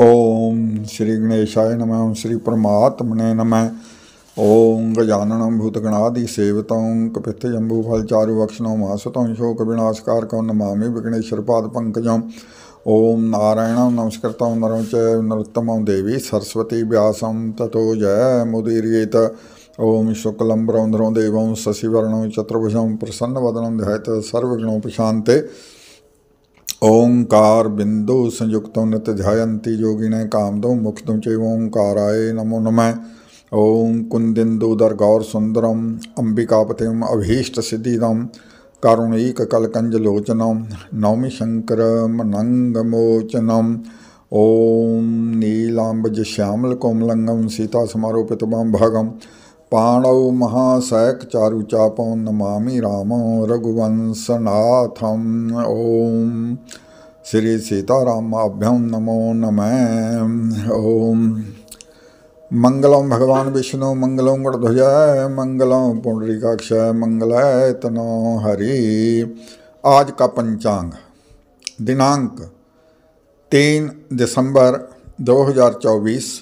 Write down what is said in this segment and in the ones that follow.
ओम श्री गणेशाय नम ओम श्री परमात्मने नम ओं गजानन भूतगणादि सेवतों कपित जम्बूफल चारु वक्षणों महासुतों शोक विनाशकारकों नमामि विघ्नेश्वरपाद पंकजों ओम नारायण नमस्कृत नर च नरोत्तम देवी सरस्वती व्यास तथो जय मुदीर्येत ओम शुक्लम ब्रौंध्रो देव चतुर्भुज प्रसन्न प्रसन्नवदनं ध्यात सर्वगुणों प्रशांते ओंकार बिंदु संयुक्त नृत झयंती योगिन कामदो मुक्तम च नमो नम ओं कुंदिंदुदर गौर सुंदरम अंबिकापतिम अभीष्ट सिद्धिदम कारुणीक कलकंजलोचनम नौमी शंकर नंगमोचनम ओम नीलांबज श्यामल कोमलंगम सीता समारोपित भागम पाणौ महाशयकचारुचापौ नमामि रामं रघुवंशनाथम ओम श्री सीतारामाभ्यं नमो नम ओम मंगलम भगवान विष्णु मंगलम गणध्वजाय मंगलम पुंडरीकाक्षय मंगल तनो हरि आज का पंचांग दिनांक तीन दिसंबर 2024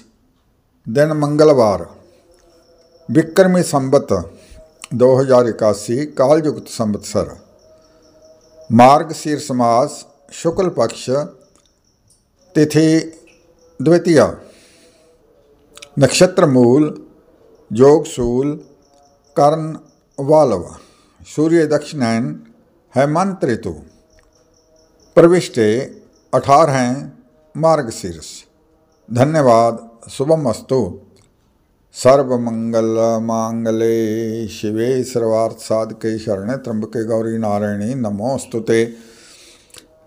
दिन मंगलवार विक्रमी संबत दो हजार इक्यासी कालयुक्त संवत्सर मार्ग शीर समास शुक्ल पक्ष तिथि द्वितीय नक्षत्र मूल योग शूल कर्ण वालव सूर्य दक्षिणायन हेमंत ऋतु प्रविष्टे अठारह मार्ग शीर्ष धन्यवाद शुभम अस्तु सर्वमङ्गलमाङ्गले शिवे सर्वार्थसाधके शरण त्र्यम्बके गौरी नारायणी नमोस्तुते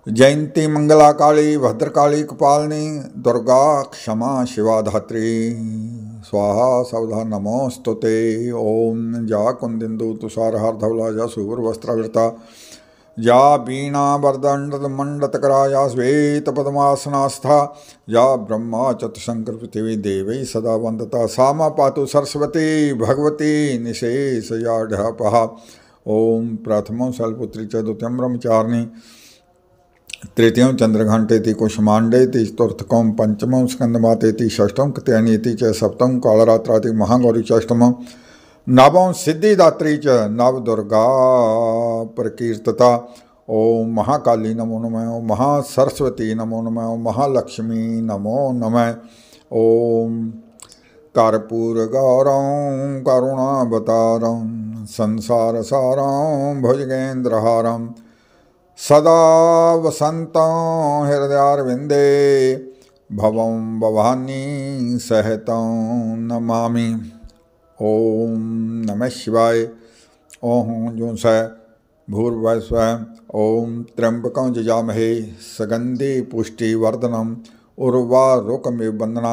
जयंती मंगला काली भद्रकाली कपालिनी दुर्गा क्षमा शिवाधात्री स्वाहा सौधा नमोस्तुते ओम जा कुंदिंदु तुषार हर धवला जा सुगुर वस्त्रावृता या वीणा वीणावरदण्डतमण्डतकरा या श्वेतपद्मासनास्था या ब्रह्मा पृथ्वी देव सदा वंदता सा मा पातु सरस्वती भगवती निशेषयाढपः ॐ प्रथमं प्रथम सलपुत्री द्वितीयं ब्रह्मचारिणी तृतीय चंद्रघंटे कुशमाण्डेति चतुर्थकं पञ्चमं स्कन्दमातेति षष्ठं कृतयनीति च सप्तम कालरात्राति महागौरी चष्टमं नवम सिद्धिदात्री च नव दुर्गा प्रकीर्तता ओम महाकाली नमो नम ओम महासरस्वती नमो नम ओम महालक्ष्मी नमो नम ओम कर्पूरगौरं करुणावतारं संसारसारं भुजगेन्द्रहारं सदा वसन्तं हृदयारविन्दे भवं भवानी सहतं नमामि ओम नमः शिवाय ओं जून स भूर्वस्व ओं त्र्यंबक जजामहे सगंधि पुष्टिवर्धनम उर्वारोकमे बंदना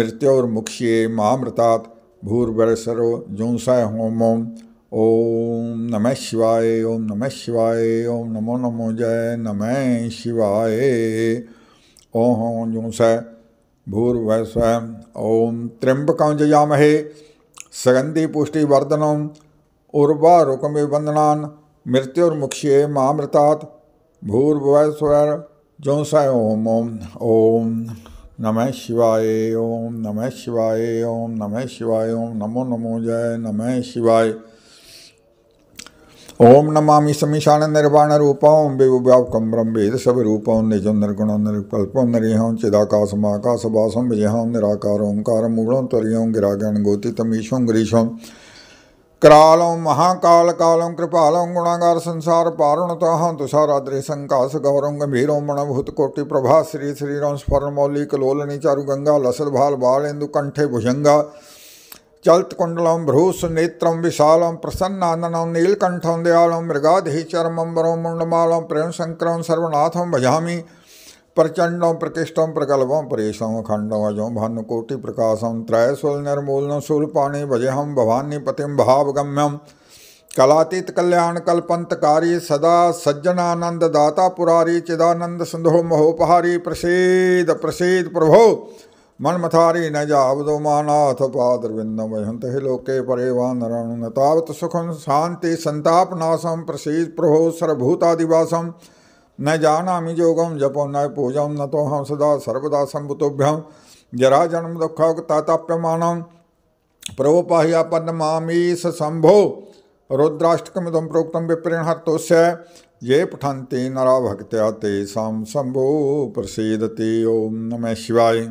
मृत्योर्मुक्ष्ये मामृतात् भूर्वरसरो जूंस होम ओम ओम नमः शिवाय ओम नमः शिवाय ओम नमो नमो जय नमः शिवाय ओं जूंस भूर्वस्व ओं त्र्यंबक जजामहे सगंधि पुष्टिवर्धनम उर्वारुकमिबंधना मृत्युर्मुक्ष्ये मामृतात् भूर्वस्वर जोंसाय ओम ओम ओम नमः शिवाय ओम नमः शिवाय ओम नमः शिवाय ओम नमो नमो जय नमः शिवाय ఓం నమామి సమీశాన నిర్వాణ రూపం వివ్యాప్కంబరం వేద సభ రూపం నిజం నిర్గుణం నిర్కల్పం నరిహం చిదాకాశమాకాశభాసం విజయం నిరాకారం ఓంకారం మూలం త్వర్యం గిరాగణ గోతితం ఈశం గిరీశం ਕਰਾਲੰ ਮਹਾਕਾਲ ਕਾਲੰ ਕਿਰਪਾਲੰ ਗੁਣਾਗਾਰ ਸੰਸਾਰ ਪਾਰਣ ਤਾਹਾਂ ਤੁਸਾਰਾਦਰੇ ਸੰਕਾਸ ਗੌਰੰ ਗੰਭੀਰੋ ਮਣਭੂਤ ਕੋਟੀ ਪ੍ਰਭਾ ਸ੍ਰੀ ਸ੍ਰੀ ਰੰਸ ਫਰਮੌਲੀ ਕਲੋਲਨੀ ਚਾਰੂ ਗੰਗਾ ਲਸਲ ਭਾਲ ਬਾਲ ਇੰਦੂ ਕੰਠੇ ਭੁਜੰਗਾ चलत्कुण्डलं भ्रूसुनेत्रं विशालं प्रसन्नाननं नीलकण्ठं दयालं मृगाधीचरमं वरं मुण्डमालं प्रेमशङ्करं सर्वनाथं भजामि प्रचण्डं प्रकृष्टं प्रगल्भं परेशं खण्डं अजं भानुकोटिप्रकाशं त्रयशूलनिर्मूलनं शूलपाणि भावगम्यम भवानीपतिं भावगम्यं कलातीतकल्याणकल्पन्तकारी सदा सज्जनानन्ददाता पुरारी सिंधु महोपहारी प्रसीद प्रसीद प्रभो मन्मथारी न जावदो मानाथ पादरविन्दं वह्यन्त हि लोके परे वा सुखम तावत् सुखं शान्ति प्रसीद प्रभो सर्वभूतादिवासं न जानामि जोगम जपो न पूजं न तो हम सदा सर्वदा सम्भुतोभ्यं जरा जन्म दुःखताप्यमानं प्रभो पाह्यापन्नमामीश शम्भो रुद्राष्टकमिदं प्रोक्तं विप्रेण हर्तोस्य ये पठंती नरा भक्त्या तेषां शम्भो प्रसीदति ॐ नमः शिवाय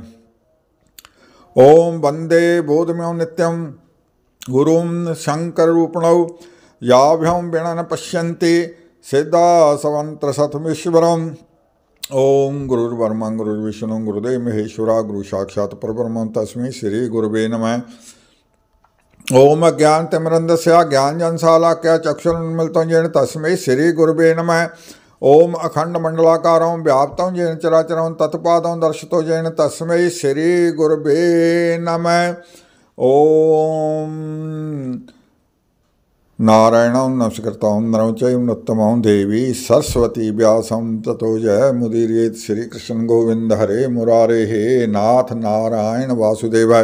ॐ वन्दे बोधम्यं नित्यं गुरुं शङ्कररूपणौ याभ्यां विणन पश्यन्ति सिद्धासवन्त्रसतमीश्वरम् ॐ गुरुर्ब्रह्मा गुरुर्विष्णु गुरुदेव महेश्वरा गुरुसाक्षात् परब्रह्म तस्मै श्रीगुरुवे नमः ओम अज्ञान तिमरंदस्या ज्ञानजनशालाख्या चक्षुरुन्मिलितं येन तस्मै श्रीगुरुवे नमः ओम अखंड मंडलाकारों व्याप्तों जैन चराचरों तत्पादों दर्शितों जैन तस्मय श्री गुरबे नम ओम नारायण नमस्कृता नरम चुत्तम देवी सरस्वती व्यास ततो जय मुदीरियत श्री गोविंद हरे मुरारे हे नाथ नारायण वासुदेव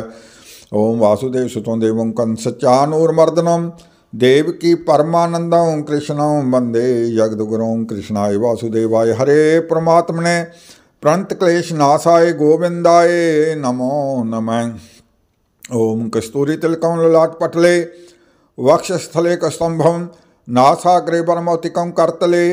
ओम वासुदेव सुतो देव कंस देवकी परमानंदम कृष्णम वंदे जगदगुरुम कृष्णाय वासुदेवाय हरे परमात्मने प्रंत क्लेश नाशाय गोविंदाय नमो नम ओम कस्तूरी तिलकम ललाट पटले वक्षस्थले कस्तंभम नासाग्रे परमौतिकं कर्तले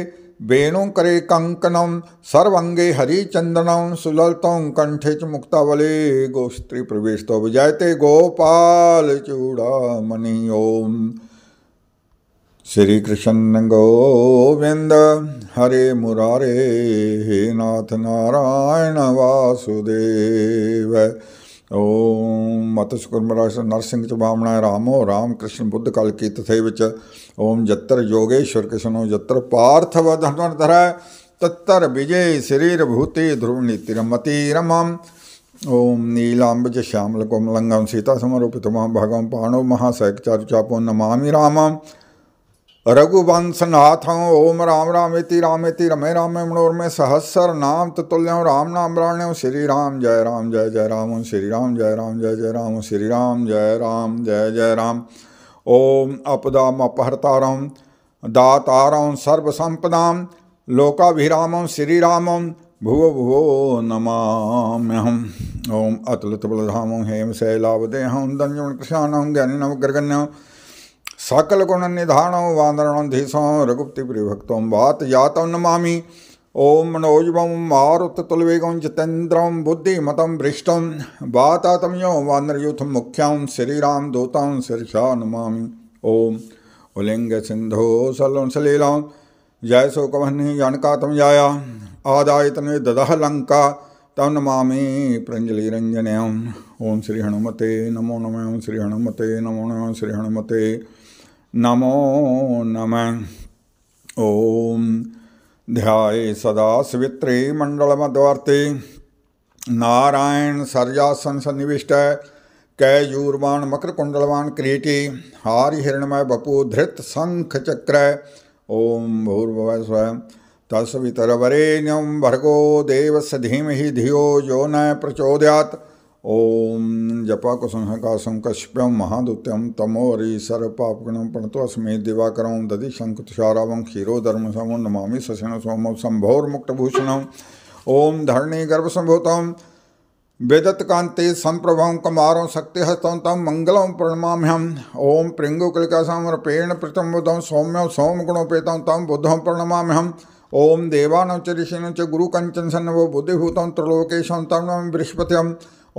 वेणुकरे कंकणं सर्वङ्गे हरिचन्दनं सुललितं कण्ठे च मुक्तावले गोस्त्री गोस्त्रीप्रवेशतो विजायते गोपालचूडामणि ओम् ਸ੍ਰੀ ਕ੍ਰਿਸ਼ਨ ਗੋਵਿੰਦ ਹਰੇ ਮੁਰਾਰੇ ਹੇ ਨਾਥ ਨਾਰਾਇਣ ਵਾਸੁਦੇਵ ਓਮ ਮਤ ਸੁਕਰ ਮਰਾਸ ਨਰਸਿੰਘ ਚਬਾਮਣਾ ਰਾਮੋ ਰਾਮ ਕ੍ਰਿਸ਼ਨ ਬੁੱਧ ਕਲ ਕੀ ਤਥੇ ਵਿੱਚ ਓਮ ਜਤਰ ਯੋਗੇਸ਼ਵਰ ਕਿਸ਼ਨੋ ਜਤਰ ਪਾਰਥ ਵਧਨ ਧਰੈ ਤਤਰ ਵਿਜੇ ਸਰੀਰ ਭੂਤੇ ਧਰੁਵ ਨੀਤੀ ਰਮਤੀ ਰਮਮ ਮਹਾ ਭਗਵਾਨ ਪਾਣੋ ਮਹਾ ਸੈਕ ਚਾਰੂ ਚਾਪੋ नमामि रामम् रघुवंश नाथ ओम राम रामेति रामेति रमे रामे मनोरमे सहस्र नाम तुल्यम राम नाम राण्यम श्री राम जय राम जय जय राम श्री राम जय राम जय जय राम श्री राम जय राम जय जय राम ओम अपदाम अपहर्तारम दातारम सर्वसंपदाम लोकाभिरामम श्री रामम भुव भुवो नमाम्यहम ओम अतुलतबलधाम हेम शैलावदेहम दंजन कृष्णाहम ज्ञानी नवगर्गण्यम सकलगुण निधानों धीसों रघुपति बात वात यातौ ओं मनोजव मनोजवं मारुततुलवेगं जितेन्द्रं बुद्धिमत भृष्टं वातातमयो वानरयूथं मुख्यं श्रीराम दूता शीर्षा नमा ओं उलिंग सिंधो सलं सलीलां जय शोकवह्नि जानका तम जाया आदाय तन्वे ददह लंका तम नमामि प्रञ्जलिरञ्जनयम् ओम श्री हनुमते नमो नमः श्री हनुमते नमो नमः श्री हनुमते नमो नम ॐ ध्याये सदा सवित्री मण्डलमध्वर्ति नारायण सर्यासन सन्निविष्ट कैयूर्वाण मकरकुंडलवान क्रीटी हारिहिरणमय बपू धृत शंख चक्र ओम भूर्भुव स्वयं तस्वितरवरेण्यम भर्गो देवस्य धीमहि धियो यो न प्रचोदयात ॐ जपाकुसंहकासं कश्यप्यं महादुत्यं तमोरिसरपापगुणं प्रणतोऽस्मि दिवाकरं दधि शङ्कुतुषारावं क्षीरोधर्मसमं नमामि सशनं सोमं शम्भोर्मुक्तभूषणम् ॐ धरणी गर्भसम्भूतं वेदत्कान्ते सम्प्रभं कमारं शक्तिहस्तं तं मङ्गलं प्रणमाम्यहम् ॐ प्रिङ्गुकलिकासमर्पेण प्रतिमुदं सौम्यं सोमगुणोपेतं तं बुद्धं प्रणमाम्यहम् ॐ देवानं च ऋषीनं च गुरुकञ्चन सन्नवो बुद्धिभूतं त्रिलोकेशं तं बृहस्पतिम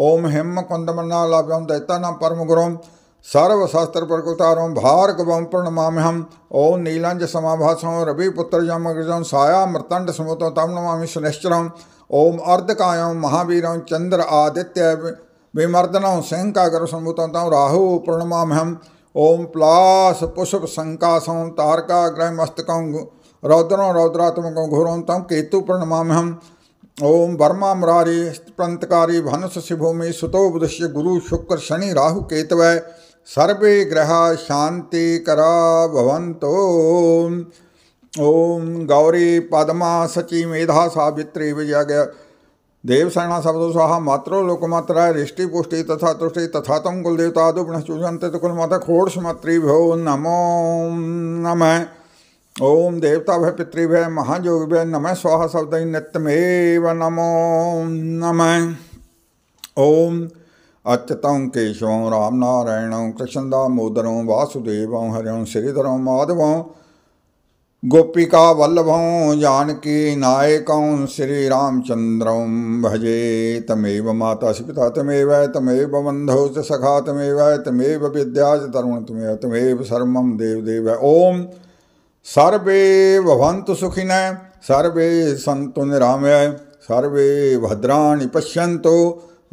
ओम हेम कुंदमन्नालाभ्यम दैतानाम परम गुरुम सर्वशास्त्र प्रकृतारों प्रणमा हम ओम नीलांज समाभासों रविपुत्र यमग्रजों साया मृतंड समुत तम नमामि सुनिश्चरम ओम अर्धकाय महावीर चंद्र आदित्य विमर्दनों शंकागर समुतों तम राहु हम ओम प्लास पुष्प संकासों तारका ग्रह मस्तकों रौद्रों रौद्रात्मक घोरों तम केतु हम ओम वर्मा मुरारी प्रंतकारी भनस शिभूमि सुतो बुधस्य गुरु शुक्र शनि राहु केतव सर्वे ग्रह शांति करा भवंतो ओम गौरी पद्मा सची मेधा सावित्री विजय देवसेना शब्दों स्वाहा मात्रो लोकमात्रा रिष्टि पुष्टि तथा तुष्टि तथा तम कुलदेवता दुगुण चूजंत कुलमाता खोड़ समत्री नमो नमः ओम देवता भय पितृभय महायोग भय नम स्वाहा शब्द नित्यमेव नमो नम ओम अच्युतं केशवं रामनारायणं कृष्णदामोदरं वासुदेव हरिं श्रीधरं माधवं गोपिका वल्लभं जानकी नायकं श्रीरामचन्द्रं भजे तमेव माता पिता तमेव तमेव बन्धौ च सखा तमेव तमेव विद्या च तरुण तमेव तमेव सर्वं देवदेव ओम सर्वे भवन्तु सुखिन सर्वे संतु निरामय सर्वे भद्राणि पश्यन्तु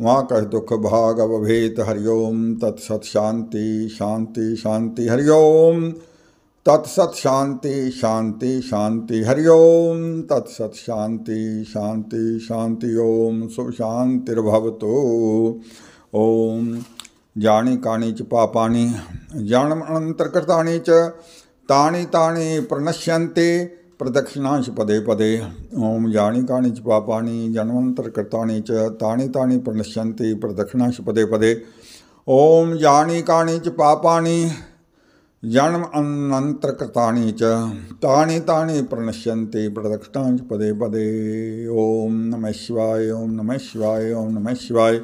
माँ कह दुख भाग अवभेत हरिओम तत्सत शांति शांति शांति हरिओम तत्सत शांति शांति शांति हरिओम तत्सत शांति शांति शांति ओम शुभ शांतिर्भवतु ओम जानी कानी च पापानि जानम अंतर्कृतानि च ताणी ताणी प्रणश्यन्ते प्रदक्षिणांश पदे पदे ओम यानी काणी च पापाणी जन्मंतरकृतानि च ताणी ताणी प्रणश्यन्ति प्रदक्षिणांश पदे पदे ओम यानी काणी च पापाणी जन्म अनंतरकृतानि च तानि तानि प्रणश्यन्ति प्रदक्षिणांश पदे पदे ओम नमः शिवाय ओम नमः शिवाय ओम नमः शिवाय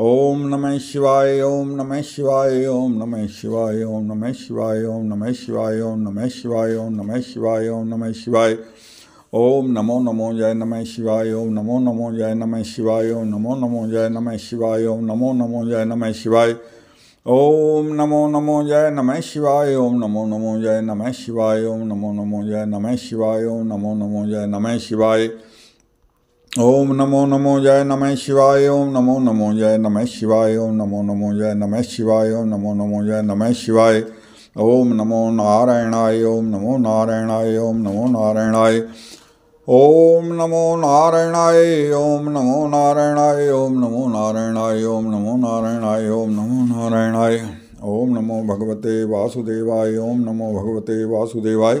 ओम नमः शिवाय ओम नमः शिवाय ओम नमः शिवाय ओम नमः शिवाय ओम नमः शिवाय ओम नमः शिवाय ओम नमः शिवाय ओम नमः शिवाय ओम नमो नमो जय नमः शिवाय ओम नमो नमो जय नमः शिवाय ओम नमो नमो जय नमः शिवाय ओम नमो नमो जय नमः शिवाय ओम नमो नमो जय नमः शिवाय ओम नमो नमो जय नमः शिवाय ओम नमो नमो जय नमः शिवाय ओम नमो नमो जय नमः शिवाय ओम नमो नमो जय नमः शिवाय ओम नमो नमो जय नमः शिवाय ओम नमो नमो जय नमः शिवाय ओम नमो नमो जय नमः शिवाय ओम नमो नारायणाय ओम नमो नारायणाय ओम नमो नारायणाय ओम नमो नारायणाय ओम नमो नारायणाय ओम नमो नारायणाय ओम नमो नारायणाय ओम नमो नारायणाय ओम नमो भगवते वासुदेवाय ओम नमो भगवते वासुदेवाय